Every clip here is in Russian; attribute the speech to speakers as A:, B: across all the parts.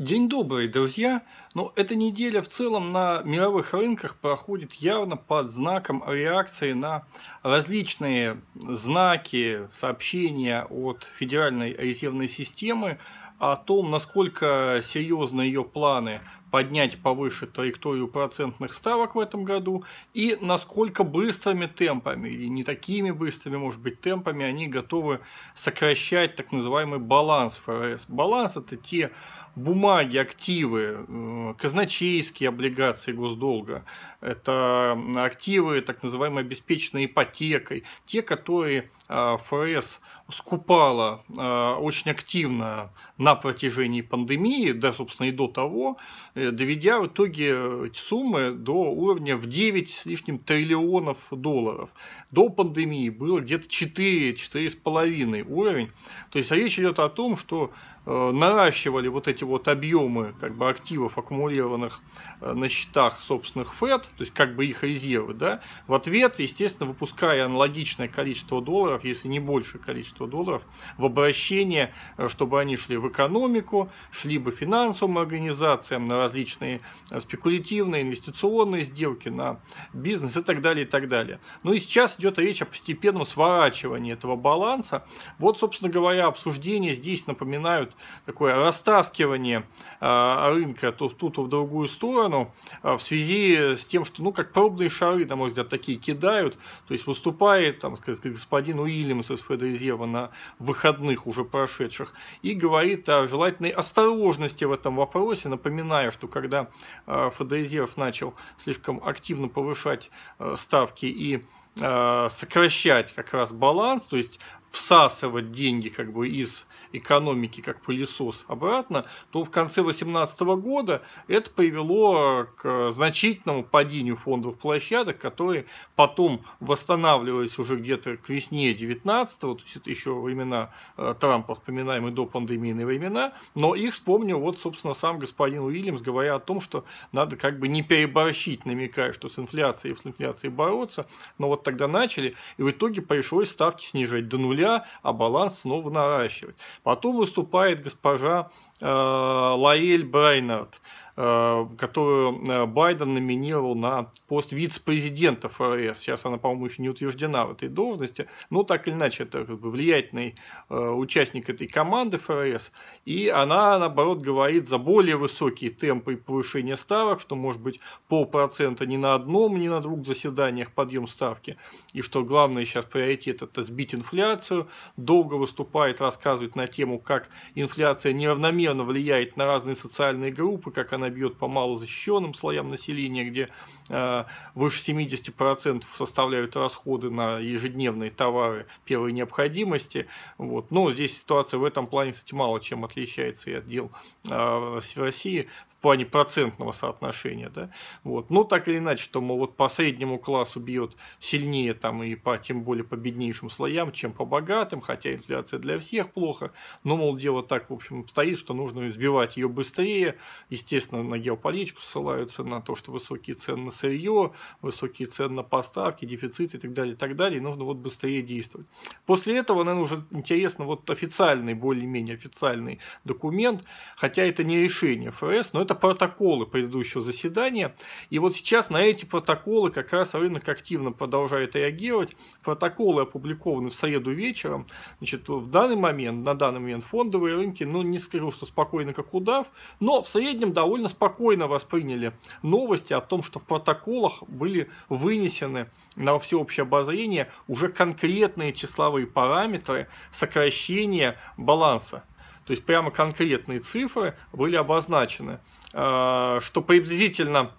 A: День добрый, друзья! Но эта неделя в целом на мировых рынках проходит явно под знаком реакции на различные знаки, сообщения от Федеральной резервной системы о том, насколько серьезны ее планы поднять повыше траекторию процентных ставок в этом году и насколько быстрыми темпами или не такими быстрыми, может быть, темпами они готовы сокращать так называемый баланс ФРС. Баланс – это те бумаги, активы, э, казначейские облигации госдолга, это активы, так называемые обеспеченные ипотекой, те, которые э, ФРС скупала э, очень активно на протяжении пандемии, да, собственно, и до того, э, доведя в итоге эти суммы до уровня в 9 с лишним триллионов долларов. До пандемии было где-то 4-4,5 уровень. То есть а речь идет о том, что э, наращивали вот эти вот объемы как бы, активов, аккумулированных э, на счетах собственных ФЭД, то есть как бы их резервы, да, в ответ, естественно, выпуская аналогичное количество долларов, если не большее количество 100 долларов в обращение, э, чтобы они шли в экономику, шли бы финансовым организациям, на различные э, спекулятивные, инвестиционные сделки, на бизнес и так далее, и так далее. Ну и сейчас идет речь о постепенном сворачивании этого баланса. Вот, собственно говоря, обсуждения здесь напоминают такое растаскивание э, рынка то тут, то в другую сторону в связи с тем, что, ну, как пробные шары, на мой взгляд, такие кидают. То есть выступает, там, сказать, господин Уильямс из Федрезерва на выходных уже прошедших, и говорит о желательной осторожности в этом вопросе, напоминая, что когда э, ФДРезерв начал слишком активно повышать э, ставки и э, сокращать как раз баланс, то есть всасывать деньги как бы из экономики как пылесос обратно, то в конце 2018 года это привело к значительному падению фондовых площадок, которые потом восстанавливались уже где-то к весне 2019, то есть это еще времена э, Трампа, вспоминаемые до пандемийные времена, но их вспомнил вот, собственно, сам господин Уильямс, говоря о том, что надо как бы не переборщить, намекая, что с инфляцией и с инфляцией бороться, но вот тогда начали, и в итоге пришлось ставки снижать до нуля, нуля, а баланс снова наращивать. Потом выступает госпожа Э, Лаэль Брайнард, э, которую э, Байден номинировал на пост вице-президента ФРС. Сейчас она, по-моему, еще не утверждена в этой должности, но так или иначе это как бы влиятельный участник этой команды ФРС. И она, наоборот, говорит за более высокие темпы повышения ставок, что может быть полпроцента ни на одном, ни на двух заседаниях подъем ставки. И что главное сейчас приоритет – это сбить инфляцию. Долго выступает, рассказывает на тему, как инфляция неравномерно она влияет на разные социальные группы, как она бьет по малозащищенным слоям населения, где э, выше 70% составляют расходы на ежедневные товары первой необходимости. Вот. Но здесь ситуация в этом плане, кстати, мало чем отличается и от дел э, России плане процентного соотношения, да, вот, но ну, так или иначе, что, мол, вот по среднему классу бьет сильнее там и по, тем более по беднейшим слоям, чем по богатым, хотя инфляция для всех плохо, но, мол, дело так, в общем, стоит, что нужно избивать ее быстрее, естественно, на геополитику ссылаются, на то, что высокие цены на сырье, высокие цены на поставки, дефицит и так далее, и так далее, и нужно вот быстрее действовать. После этого, наверное, уже интересно, вот официальный, более-менее официальный документ, хотя это не решение ФРС, но это это протоколы предыдущего заседания. И вот сейчас на эти протоколы как раз рынок активно продолжает реагировать. Протоколы опубликованы в среду вечером. Значит, в данный момент, на данный момент фондовые рынки, ну, не скажу, что спокойно, как удав, но в среднем довольно спокойно восприняли новости о том, что в протоколах были вынесены на всеобщее обозрение уже конкретные числовые параметры сокращения баланса. То есть прямо конкретные цифры были обозначены. Э, что приблизительно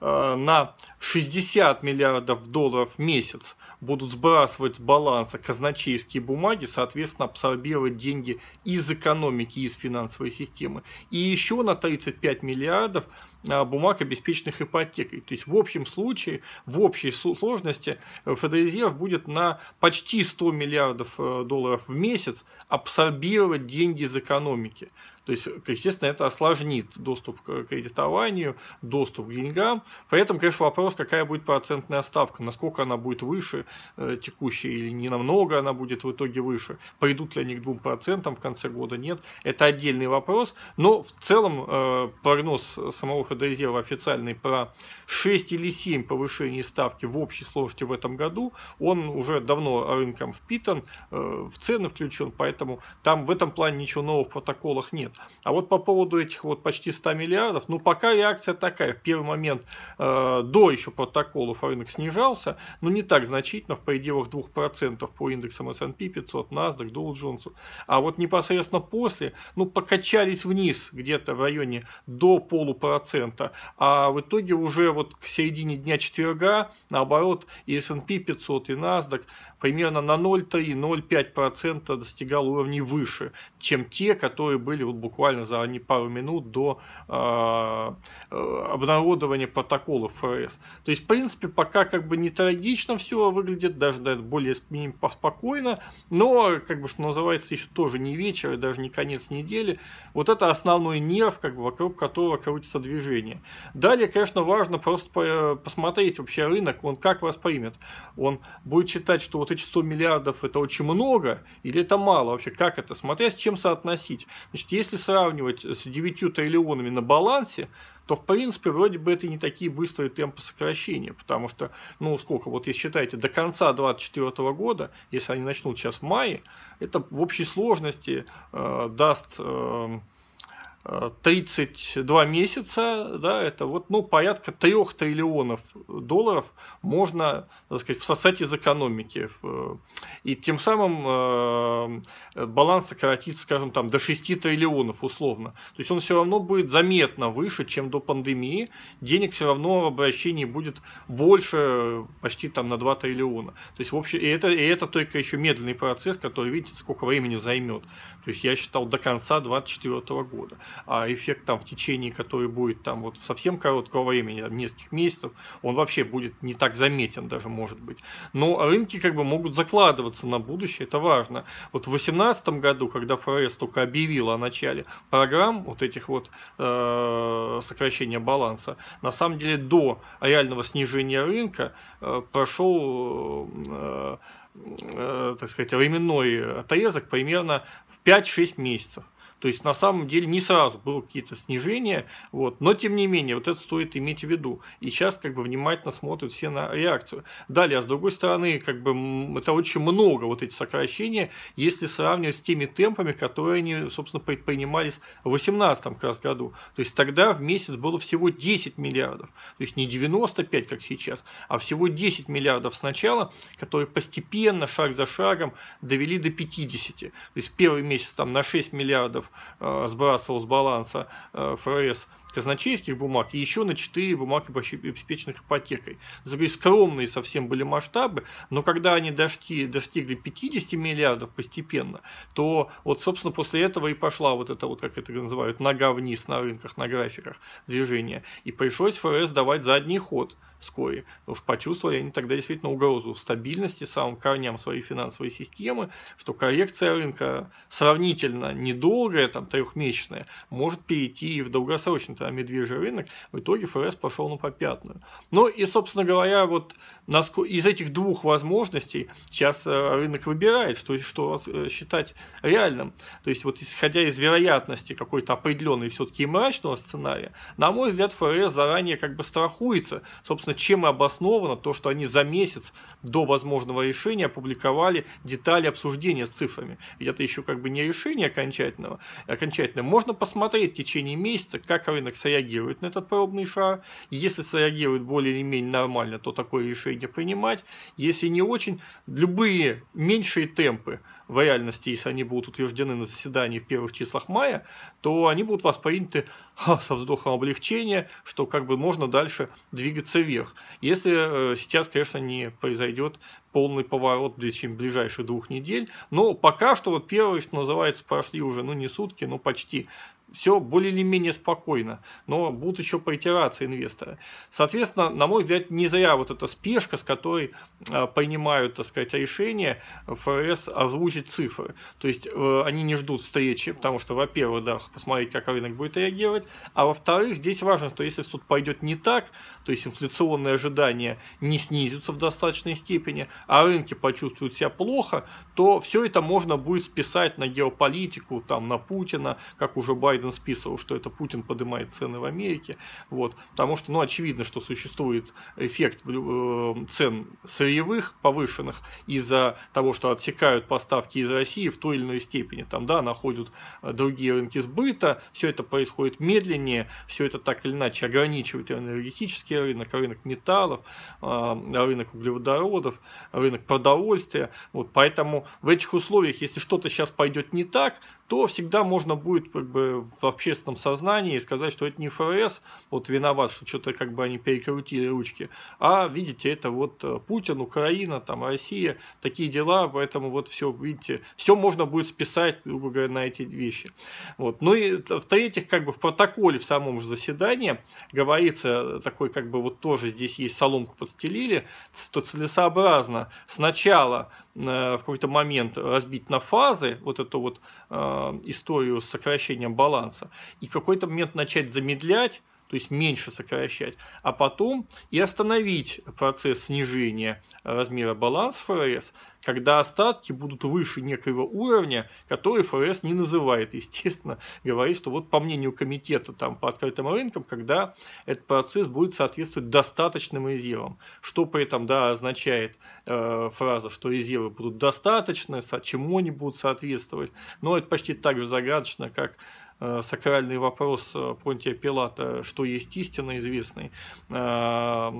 A: э, на 60 миллиардов долларов в месяц будут сбрасывать с баланса казначейские бумаги, соответственно, абсорбировать деньги из экономики, из финансовой системы. И еще на 35 миллиардов э, бумаг, обеспеченных ипотекой. То есть в общем случае, в общей сложности Федрезерв будет на почти 100 миллиардов долларов в месяц абсорбировать деньги из экономики. То есть, естественно, это осложнит доступ к кредитованию, доступ к деньгам. Поэтому, конечно, вопрос, какая будет процентная ставка, насколько она будет выше э, текущей или не намного она будет в итоге выше. Пойдут ли они к 2% в конце года, нет. Это отдельный вопрос. Но в целом э, прогноз самого Федрезерва официальный про 6 или 7 повышений ставки в общей сложности в этом году, он уже давно рынком впитан, э, в цены включен, поэтому там в этом плане ничего нового в протоколах нет будет. А вот по поводу этих вот почти 100 миллиардов, ну пока реакция такая, в первый момент э, до еще протоколов рынок снижался, но не так значительно, в пределах 2% по индексам S&P 500, NASDAQ, Dow Jones. А вот непосредственно после, ну покачались вниз где-то в районе до полупроцента, а в итоге уже вот к середине дня четверга, наоборот, и S&P 500, и NASDAQ примерно на 0,3-0,5% достигал уровней выше, чем те, которые были вот буквально за не пару минут до а, э, обнародования протокола ФРС. То есть, в принципе, пока как бы не трагично все выглядит, даже да, более спокойно, но, как бы, что называется, еще тоже не вечер и даже не конец недели. Вот это основной нерв, как бы, вокруг которого крутится движение. Далее, конечно, важно просто э, посмотреть вообще рынок, он как воспримет. Он будет считать, что вот работает 100 миллиардов, это очень много или это мало вообще? Как это? Смотря с чем соотносить. Значит, если сравнивать с 9 триллионами на балансе, то, в принципе, вроде бы это не такие быстрые темпы сокращения, потому что, ну, сколько, вот если считаете, до конца 2024 года, если они начнут сейчас в мае, это в общей сложности э, даст... Э, 32 месяца, да, это вот, ну, порядка 3 триллионов долларов можно, так сказать, всосать из экономики. И тем самым э, баланс сократится, скажем, там, до 6 триллионов условно. То есть он все равно будет заметно выше, чем до пандемии. Денег все равно в обращении будет больше почти там на 2 триллиона. То есть, в общем, и это, и это только еще медленный процесс, который, видите, сколько времени займет. То есть я считал до конца 2024 года. А эффект там в течение, который будет там вот совсем короткого времени, там, нескольких месяцев, он вообще будет не так заметен даже, может быть. Но рынки как бы могут закладываться на будущее, это важно. Вот в 2018 году, когда ФРС только объявила о начале программ вот этих вот э, сокращения баланса, на самом деле до реального снижения рынка э, прошел э, э так сказать, временной отрезок примерно в 5-6 месяцев. То есть на самом деле не сразу было какие-то снижения, вот, но тем не менее вот это стоит иметь в виду. И сейчас как бы внимательно смотрят все на реакцию. Далее, а с другой стороны, как бы это очень много вот эти сокращения, если сравнивать с теми темпами, которые они, собственно, предпринимались в 2018 как раз году. То есть тогда в месяц было всего 10 миллиардов. То есть не 95, как сейчас, а всего 10 миллиардов сначала, которые постепенно, шаг за шагом довели до 50. То есть первый месяц там на 6 миллиардов Э, сбрасывал с баланса э, ФРС казначейских бумаг и еще на 4 бумаги, обеспеченных ипотекой. Скромные совсем были масштабы, но когда они дошли, достигли 50 миллиардов постепенно, то вот, собственно, после этого и пошла вот эта вот, как это называют, нога вниз на рынках, на графиках движения. И пришлось ФРС давать задний ход вскоре. Потому что почувствовали они тогда действительно угрозу стабильности, самым корням своей финансовой системы, что коррекция рынка сравнительно недолгая, там, трехмесячная, может перейти и в долгосрочный это медвежий рынок, в итоге ФРС пошел на попятную. Ну и, собственно говоря, вот из этих двух возможностей сейчас э, рынок выбирает, что, что э, считать реальным. То есть, вот исходя из вероятности какой-то определенной все-таки мрачного сценария, на мой взгляд, ФРС заранее как бы страхуется, собственно, чем и обосновано то, что они за месяц до возможного решения опубликовали детали обсуждения с цифрами. Ведь это еще как бы не решение окончательного, окончательное. Можно посмотреть в течение месяца, как рынок Яндекс реагирует на этот пробный шар. Если среагирует более или менее нормально, то такое решение принимать. Если не очень, любые меньшие темпы в реальности, если они будут утверждены на заседании в первых числах мая, то они будут восприняты со вздохом облегчения, что как бы можно дальше двигаться вверх. Если э, сейчас, конечно, не произойдет полный поворот в течение ближайших двух недель, но пока что вот первые, что называется, прошли уже, ну не сутки, но почти все более или менее спокойно, но будут еще поитерации инвесторы. Соответственно, на мой взгляд, не зря вот эта спешка, с которой а, принимают, так сказать, решение ФРС озвучить цифры. То есть э, они не ждут встречи, потому что, во-первых, да, посмотреть, как рынок будет реагировать, а во-вторых, здесь важно, что если что-то пойдет не так, то есть инфляционные ожидания не снизятся в достаточной степени, а рынки почувствуют себя плохо, то все это можно будет списать на геополитику, там, на Путина, как уже Байден Байден списывал, что это Путин поднимает цены в Америке. Вот, потому что, ну, очевидно, что существует эффект э, цен сырьевых повышенных из-за того, что отсекают поставки из России в той или иной степени. Там, да, находят э, другие рынки сбыта, все это происходит медленнее, все это так или иначе ограничивает энергетический рынок, рынок металлов, э, рынок углеводородов, рынок продовольствия. Вот, поэтому в этих условиях, если что-то сейчас пойдет не так, то всегда можно будет как бы в общественном сознании сказать, что это не ФРС вот виноват, что что-то как бы они перекрутили ручки, а видите, это вот э, Путин, Украина, там Россия, такие дела, поэтому вот все, видите, все можно будет списать, грубо говоря, на эти вещи. Вот. Ну и в-третьих, как бы в протоколе в самом же заседании говорится э, такой, как бы вот тоже здесь есть соломку подстелили, что целесообразно сначала Э, в какой-то момент разбить на фазы вот эту вот э, историю с сокращением баланса и в какой-то момент начать замедлять то есть меньше сокращать, а потом и остановить процесс снижения э, размера баланса ФРС, когда остатки будут выше некоего уровня, который ФРС не называет, естественно, говорит, что вот по мнению комитета там по открытым рынкам, когда этот процесс будет соответствовать достаточным резервам, что при этом да, означает э, фраза, что резервы будут достаточны, чему они будут соответствовать, но это почти так же загадочно, как Э, сакральный вопрос э, Понтия Пилата, что есть истина, известный, э,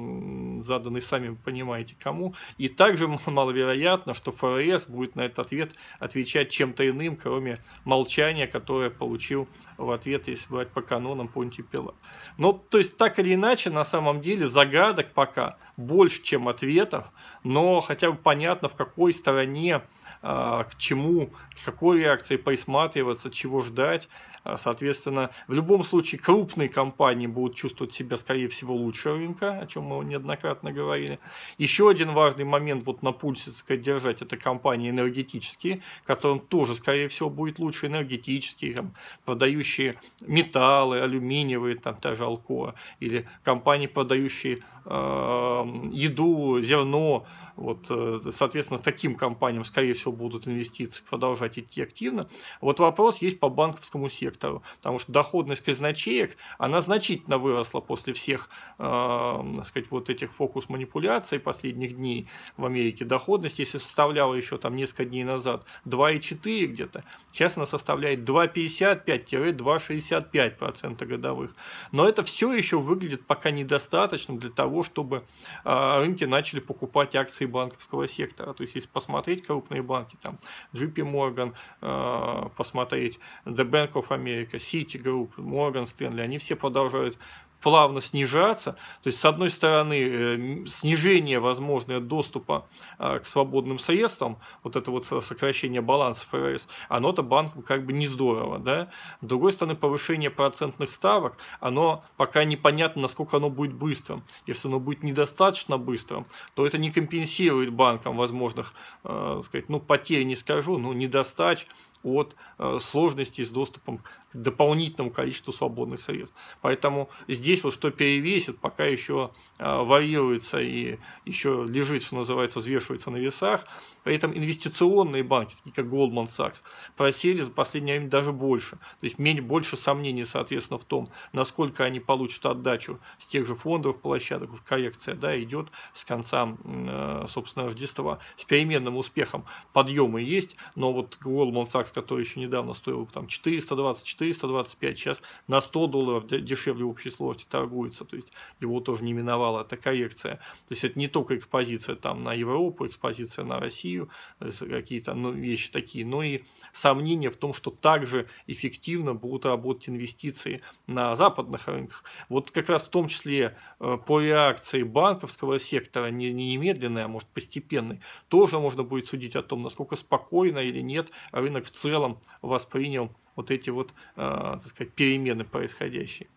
A: заданный сами понимаете кому. И также маловероятно, что ФРС будет на этот ответ отвечать чем-то иным, кроме молчания, которое получил в ответ, если брать по канонам Понтия Пилата. Но, то есть, так или иначе, на самом деле, загадок пока больше, чем ответов, но хотя бы понятно, в какой стороне а, к чему, к какой реакции присматриваться, чего ждать. А, соответственно, в любом случае крупные компании будут чувствовать себя, скорее всего, лучше рынка, о чем мы неоднократно говорили. Еще один важный момент вот на пульсе сказать, держать, это компании энергетические, которым тоже, скорее всего, будет лучше энергетические, там, продающие металлы, алюминиевые, там та же Алкоа, или компании, продающие э, еду, зерно. Вот, э, соответственно, таким компаниям, скорее всего, что будут инвестиции продолжать идти активно. Вот вопрос есть по банковскому сектору, потому что доходность казначеек, она значительно выросла после всех, э, сказать, вот этих фокус-манипуляций последних дней в Америке. Доходность, если составляла еще там несколько дней назад 2,4 где-то, сейчас она составляет 2,55-2,65% годовых. Но это все еще выглядит пока недостаточным для того, чтобы э, рынки начали покупать акции банковского сектора. То есть, если посмотреть крупные банки, банки, там JP Morgan, э, посмотреть, The Bank of America, Citigroup, Morgan Stanley, они все продолжают плавно снижаться. То есть, с одной стороны, э, снижение возможного доступа а, к свободным средствам, вот это вот сокращение баланса ФРС, оно-то банкам как бы не здорово. Да? С другой стороны, повышение процентных ставок, оно пока непонятно, насколько оно будет быстрым. Если оно будет недостаточно быстрым, то это не компенсирует банкам возможных, э, сказать, ну, потерь не скажу, но ну, недостач от э, сложностей с доступом к дополнительному количеству свободных средств. Поэтому здесь вот что перевесит, пока еще э, варьируется и еще лежит, что называется, взвешивается на весах. При этом инвестиционные банки, такие как Goldman Sachs, просели за последнее время даже больше. То есть меньше, больше сомнений, соответственно, в том, насколько они получат отдачу с тех же фондовых площадок. Уж коррекция да, идет с конца, э, собственно, Рождества. С переменным успехом подъемы есть, но вот Goldman Sachs бакс, который еще недавно стоил там 420, 425, сейчас на 100 долларов дешевле в общей сложности торгуется, то есть его тоже не миновала эта коррекция. То есть это не только экспозиция там на Европу, экспозиция на Россию, э, какие-то ну, вещи такие, но и сомнения в том, что также эффективно будут работать инвестиции на западных рынках. Вот как раз в том числе э, по реакции банковского сектора, не, не немедленной, а может постепенной, тоже можно будет судить о том, насколько спокойно или нет рынок в целом воспринял вот эти вот, а, так сказать, перемены происходящие.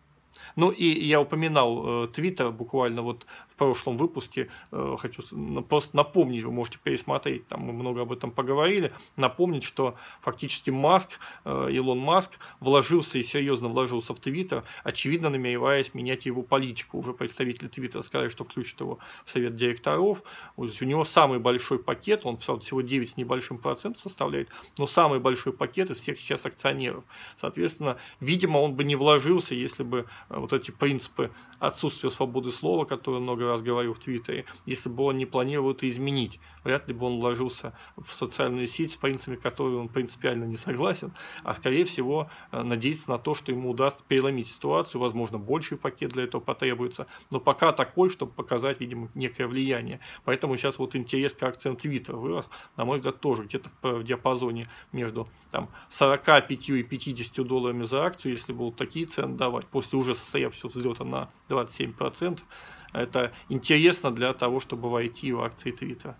A: Ну и я упоминал э, буквально вот в прошлом выпуске. Э, хочу просто напомнить, вы можете пересмотреть, там мы много об этом поговорили, напомнить, что фактически Маск, э, Илон Маск, вложился и серьезно вложился в Твиттер, очевидно намереваясь менять его политику. Уже представители Твиттера сказали, что включат его в совет директоров. у него самый большой пакет, он всего 9 с небольшим процентом составляет, но самый большой пакет из всех сейчас акционеров. Соответственно, видимо, он бы не вложился, если бы э, Э, вот эти принципы отсутствия свободы слова, которые много раз говорил в Твиттере, если бы он не планировал это изменить, вряд ли бы он вложился в социальную сеть с принципами, которые он принципиально не согласен, а скорее всего э, надеется на то, что ему удастся переломить ситуацию, возможно, больший пакет для этого потребуется, но пока такой, чтобы показать, видимо, некое влияние. Поэтому сейчас вот интерес к акциям Твиттера вырос, на мой взгляд, тоже где-то в, диапазоне между там, 45 и 50 долларами за акцию, если будут такие цены давать, после уже состоявшегося взлета на 27%. Это интересно для того, чтобы войти в акции Твиттера.